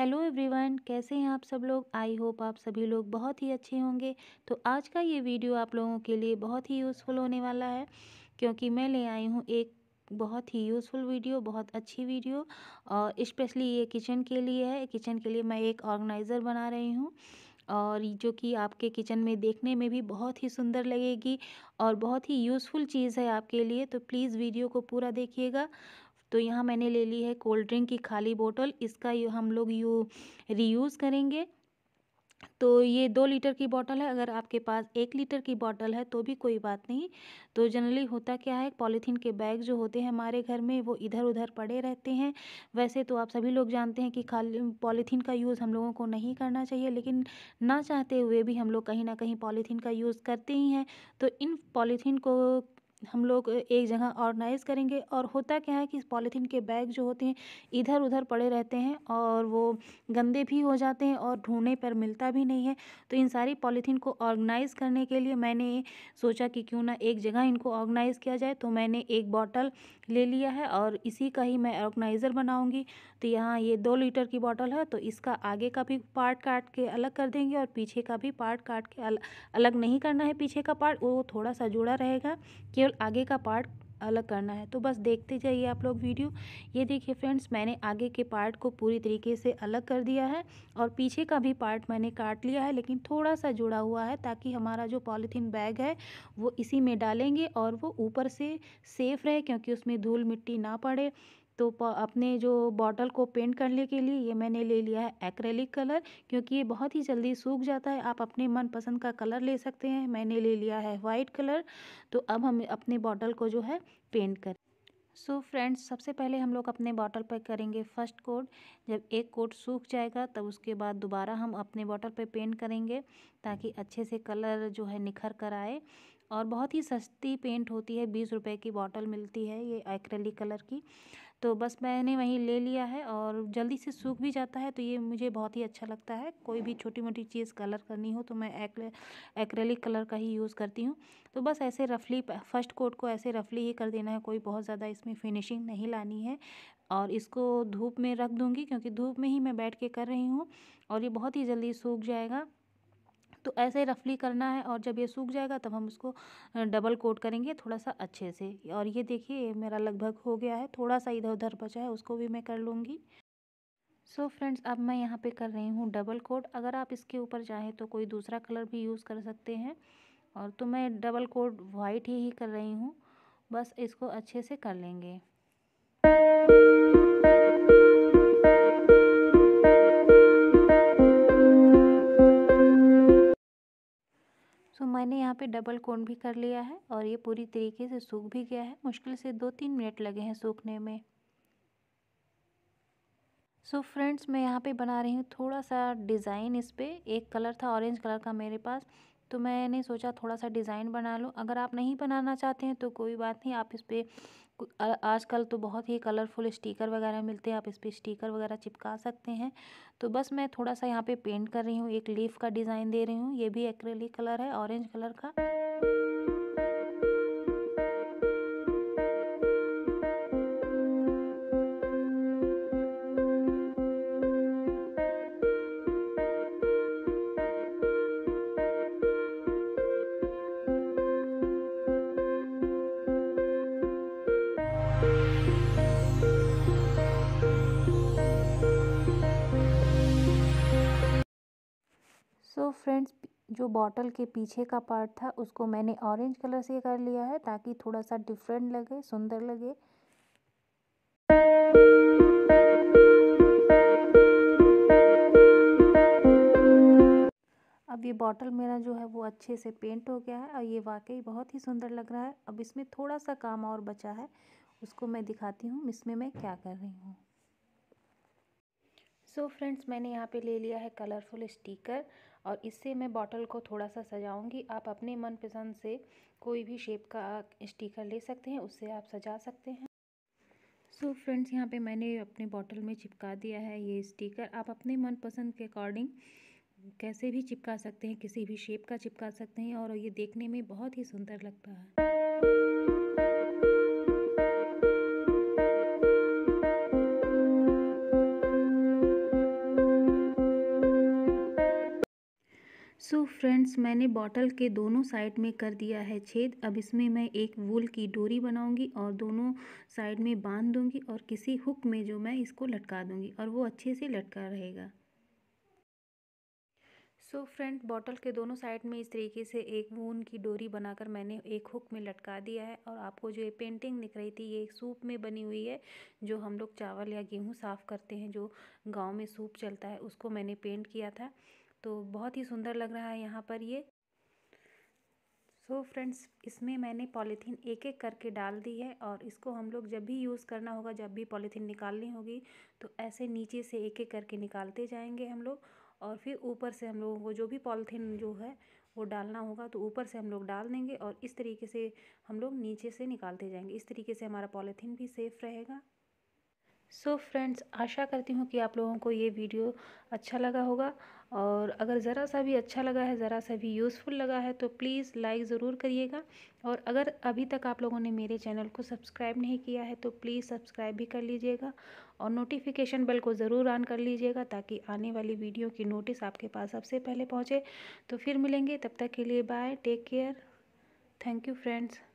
hello everyone कैसे हैं आप सब लोग आई होप आप सभी लोग बहुत ही अच्छे होंगे तो आज का ये वीडियो आप लोगों के लिए बहुत ही यूज़फुल होने वाला है क्योंकि मैं ले आई हूँ एक बहुत ही यूज़फुल वीडियो बहुत अच्छी वीडियो और इस्पेशली ये किचन के लिए है किचन के लिए मैं एक ऑर्गेनाइज़र बना रही हूँ और जो कि आपके किचन में देखने में भी बहुत ही सुंदर लगेगी और बहुत ही यूज़फुल चीज़ है आपके लिए तो प्लीज़ वीडियो को पूरा देखिएगा तो यहाँ मैंने ले ली है कोल्ड ड्रिंक की खाली बोतल इसका ये हम लोग यू रीयूज़ करेंगे तो ये दो लीटर की बॉटल है अगर आपके पास एक लीटर की बॉटल है तो भी कोई बात नहीं तो जनरली होता क्या है पॉलीथीन के बैग जो होते हैं हमारे घर में वो इधर उधर पड़े रहते हैं वैसे तो आप सभी लोग जानते हैं कि खाली पॉलीथीन का यूज़ हम लोगों को नहीं करना चाहिए लेकिन ना चाहते हुए भी हम लोग कहीं ना कहीं पॉलीथीन का यूज़ करते ही हैं तो इन पॉलीथीन को हम लोग एक जगह ऑर्गेनाइज़ करेंगे और होता क्या है कि पॉलीथीन के बैग जो होते हैं इधर उधर पड़े रहते हैं और वो गंदे भी हो जाते हैं और ढूंढने पर मिलता भी नहीं है तो इन सारी पॉलीथीन को ऑर्गेनाइज़ करने के लिए मैंने सोचा कि क्यों ना एक जगह इनको ऑर्गेनाइज़ किया जाए तो मैंने एक बॉटल ले लिया है और इसी का ही मैं ऑर्गेनाइज़र बनाऊँगी तो यहाँ ये दो लीटर की बॉटल है तो इसका आगे का भी पार्ट काट के अलग कर देंगे और पीछे का भी पार्ट काट के अलग नहीं करना है पीछे का पार्ट वो थोड़ा सा जुड़ा रहेगा केवल केवल आगे का पार्ट अलग करना है तो बस देखते जाइए आप लोग वीडियो ये देखिए फ्रेंड्स मैंने आगे के पार्ट को पूरी तरीके से अलग कर दिया है और पीछे का भी पार्ट मैंने काट लिया है लेकिन थोड़ा सा जुड़ा हुआ है ताकि हमारा जो पॉलीथीन बैग है वो इसी में डालेंगे और वो ऊपर से सेफ़ रहे क्योंकि उसमें धूल मिट्टी ना पड़े तो अपने जो बॉटल को पेंट करने के लिए ये मैंने ले लिया है एक्रेलिक कलर क्योंकि ये बहुत ही जल्दी सूख जाता है आप अपने मनपसंद का कलर ले सकते हैं मैंने ले लिया है वाइट कलर तो अब हम अपने बॉटल को जो है पेंट करें सो so फ्रेंड्स सबसे पहले हम लोग अपने बॉटल पर करेंगे फर्स्ट कोट जब एक कोट सूख जाएगा तब उसके बाद दोबारा हम अपने बॉटल पर पे पेंट करेंगे ताकि अच्छे से कलर जो है निखर कर आए और बहुत ही सस्ती पेंट होती है बीस रुपए की बॉटल मिलती है ये एक्रेलिक कलर की तो बस मैंने वहीं ले लिया है और जल्दी से सूख भी जाता है तो ये मुझे बहुत ही अच्छा लगता है कोई भी छोटी मोटी चीज़ कलर करनी हो तो मैं एक्रेलिक कलर का ही यूज़ करती हूँ तो बस ऐसे रफली फर्स्ट कोट को ऐसे रफली ही कर देना है कोई बहुत ज़्यादा इसमें फिनिशिंग नहीं लानी है और इसको धूप में रख दूँगी क्योंकि धूप में ही मैं बैठ के कर रही हूँ और ये बहुत ही जल्दी सूख जाएगा तो ऐसे ही रफली करना है और जब ये सूख जाएगा तब हम उसको डबल कोट करेंगे थोड़ा सा अच्छे से और ये देखिए मेरा लगभग हो गया है थोड़ा सा इधर उधर बचा है उसको भी मैं कर लूँगी सो so फ्रेंड्स अब मैं यहाँ पे कर रही हूँ डबल कोट अगर आप इसके ऊपर चाहें तो कोई दूसरा कलर भी यूज़ कर सकते हैं और तो मैं डबल कोट वाइट ही, ही कर रही हूँ बस इसको अच्छे से कर लेंगे पे डबल कोन भी कर लिया है और ये पूरी तरीके से सूख भी गया है मुश्किल से दो तीन मिनट लगे हैं सूखने में सो so फ्रेंड्स मैं यहाँ पे बना रही हूँ थोड़ा सा डिज़ाइन इस पर एक कलर था ऑरेंज कलर का मेरे पास तो मैंने सोचा थोड़ा सा डिज़ाइन बना लूँ अगर आप नहीं बनाना चाहते हैं तो कोई बात नहीं आप इस पर आजकल तो बहुत ही कलरफुल स्टिकर वगैरह मिलते हैं आप इस पर स्टिकर वगैरह चिपका सकते हैं तो बस मैं थोड़ा सा यहाँ पे पेंट कर रही हूँ एक लीफ का डिज़ाइन दे रही हूँ ये भी एक्रेलिक कलर है ऑरेंज कलर का सो फ्रेंड्स जो बॉटल के पीछे का पार्ट था उसको मैंने ऑरेंज कलर से कर लिया है ताकि थोड़ा सा डिफरेंट लगे सुंदर लगे अब ये बॉटल मेरा जो है वो अच्छे से पेंट हो गया है और ये वाकई बहुत ही सुंदर लग रहा है अब इसमें थोड़ा सा काम और बचा है उसको मैं दिखाती हूँ इसमें मैं क्या कर रही हूँ सो so फ्रेंड्स मैंने यहाँ पे ले लिया है कलरफुल स्टिकर और इससे मैं बॉटल को थोड़ा सा सजाऊंगी आप अपने मनपसंद से कोई भी शेप का स्टिकर ले सकते हैं उससे आप सजा सकते हैं सो so फ्रेंड्स यहाँ पे मैंने अपने बॉटल में चिपका दिया है ये स्टिकर आप अपने मनपसंद के अकॉर्डिंग कैसे भी चिपका सकते हैं किसी भी शेप का चिपका सकते हैं और ये देखने में बहुत ही सुंदर लगता है सो so फ्रेंड्स मैंने बॉटल के दोनों साइड में कर दिया है छेद अब इसमें मैं एक वूल की डोरी बनाऊंगी और दोनों साइड में बांध दूंगी और किसी हुक में जो मैं इसको लटका दूंगी और वो अच्छे से लटका रहेगा सो so फ्रेंड बॉटल के दोनों साइड में इस तरीके से एक वून की डोरी बनाकर मैंने एक हुक में लटका दिया है और आपको जो ये पेंटिंग दिख रही थी ये एक सूप में बनी हुई है जो हम लोग चावल या गेहूँ साफ़ करते हैं जो गांव में सूप चलता है उसको मैंने पेंट किया था तो बहुत ही सुंदर लग रहा है यहाँ पर ये सो so फ्रेंड्स इसमें मैंने पॉलीथीन एक एक करके डाल दी है और इसको हम लोग जब भी यूज़ करना होगा जब भी पॉलीथीन निकालनी होगी तो ऐसे नीचे से एक एक करके निकालते जाएंगे हम लोग और फिर ऊपर से हम लोगों को जो भी पॉलीथीन जो है वो डालना होगा तो ऊपर से हम लोग डाल देंगे और इस तरीके से हम लोग नीचे से निकालते जाएंगे इस तरीके से हमारा पॉलीथीन भी सेफ़ रहेगा सो so फ्रेंड्स आशा करती हूँ कि आप लोगों को ये वीडियो अच्छा लगा होगा और अगर ज़रा सा भी अच्छा लगा है ज़रा सा भी यूज़फुल लगा है तो प्लीज़ लाइक ज़रूर करिएगा और अगर अभी तक आप लोगों ने मेरे चैनल को सब्सक्राइब नहीं किया है तो प्लीज़ सब्सक्राइब भी कर लीजिएगा और नोटिफिकेशन बेल को ज़रूर ऑन कर लीजिएगा ताकि आने वाली वीडियो की नोटिस आपके पास सबसे पहले पहुँचे तो फिर मिलेंगे तब तक के लिए bye take care thank you friends